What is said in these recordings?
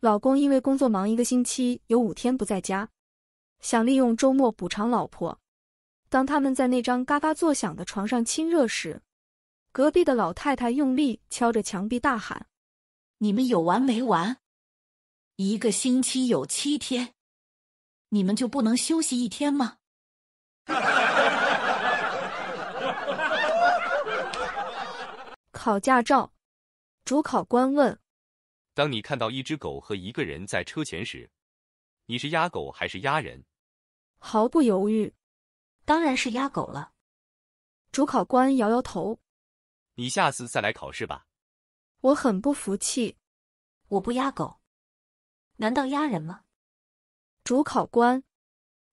老公因为工作忙，一个星期有五天不在家，想利用周末补偿老婆。当他们在那张嘎嘎作响的床上亲热时，隔壁的老太太用力敲着墙壁大喊：“你们有完没完？一个星期有七天，你们就不能休息一天吗？” 考驾照，主考官问。当你看到一只狗和一个人在车前时，你是压狗还是压人？毫不犹豫，当然是压狗了。主考官摇摇头：“你下次再来考试吧。”我很不服气：“我不压狗，难道压人吗？”主考官：“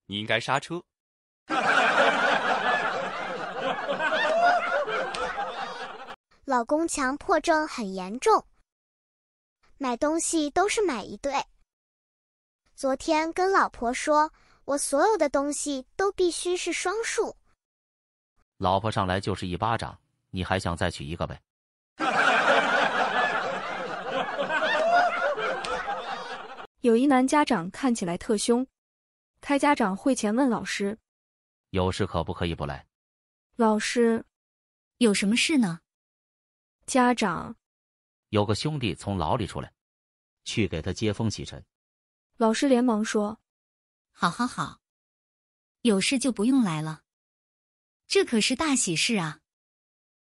你应该刹车。”老公强迫症很严重。买东西都是买一对。昨天跟老婆说，我所有的东西都必须是双数。老婆上来就是一巴掌，你还想再娶一个呗？有一男家长看起来特凶，开家长会前问老师：“有事可不可以不来？”老师：“有什么事呢？”家长。有个兄弟从牢里出来，去给他接风洗尘。老师连忙说：“好好好，有事就不用来了，这可是大喜事啊！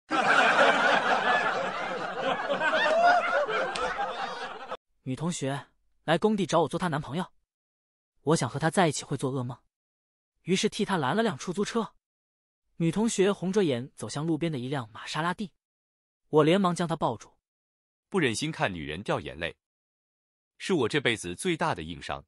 ”女同学来工地找我做她男朋友，我想和她在一起会做噩梦，于是替她拦了辆出租车。女同学红着眼走向路边的一辆玛莎拉蒂，我连忙将她抱住。不忍心看女人掉眼泪，是我这辈子最大的硬伤。